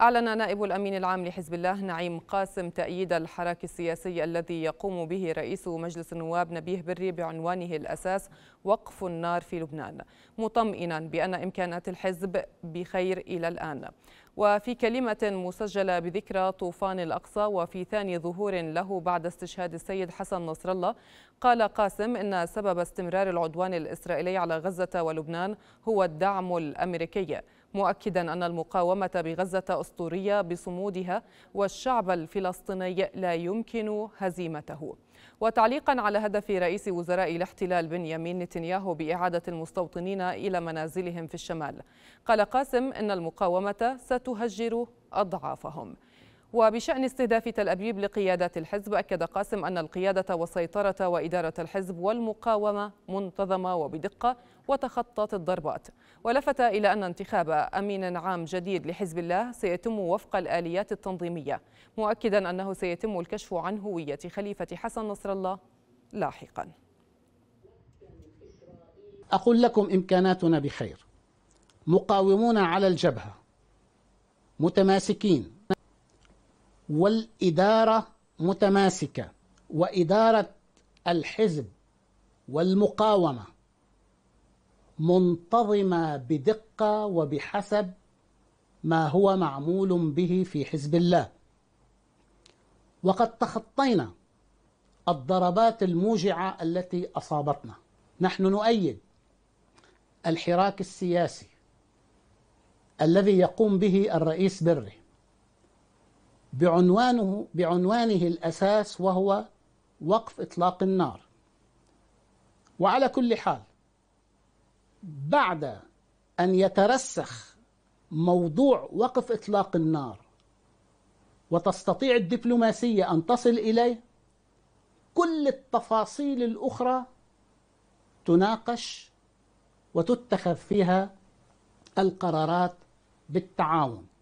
أعلن نائب الأمين العام لحزب الله نعيم قاسم تأييد الحراك السياسي الذي يقوم به رئيس مجلس النواب نبيه بري بعنوانه الأساس وقف النار في لبنان مطمئنا بأن إمكانات الحزب بخير إلى الآن وفي كلمة مسجلة بذكرى طوفان الأقصى وفي ثاني ظهور له بعد استشهاد السيد حسن نصر الله قال قاسم إن سبب استمرار العدوان الإسرائيلي على غزة ولبنان هو الدعم الأمريكي مؤكدا أن المقاومة بغزة أسطورية بصمودها والشعب الفلسطيني لا يمكن هزيمته وتعليقا على هدف رئيس وزراء الاحتلال بنيامين نتنياهو بإعادة المستوطنين إلى منازلهم في الشمال قال قاسم إن المقاومة ستهجر أضعافهم وبشأن استهداف تل أبيب لقيادة الحزب أكد قاسم أن القيادة وسيطرة وإدارة الحزب والمقاومة منتظمة وبدقة وتخطت الضربات ولفت إلى أن انتخاب أمين عام جديد لحزب الله سيتم وفق الآليات التنظيمية مؤكدا أنه سيتم الكشف عن هوية خليفة حسن نصر الله لاحقا أقول لكم إمكاناتنا بخير مقاومون على الجبهة متماسكين والإدارة متماسكة وإدارة الحزب والمقاومة منتظمة بدقة وبحسب ما هو معمول به في حزب الله وقد تخطينا الضربات الموجعة التي أصابتنا نحن نؤيد الحراك السياسي الذي يقوم به الرئيس بري بعنوانه بعنوانه الأساس وهو وقف إطلاق النار وعلى كل حال بعد أن يترسخ موضوع وقف إطلاق النار وتستطيع الدبلوماسية أن تصل إليه كل التفاصيل الأخرى تناقش وتتخذ فيها القرارات بالتعاون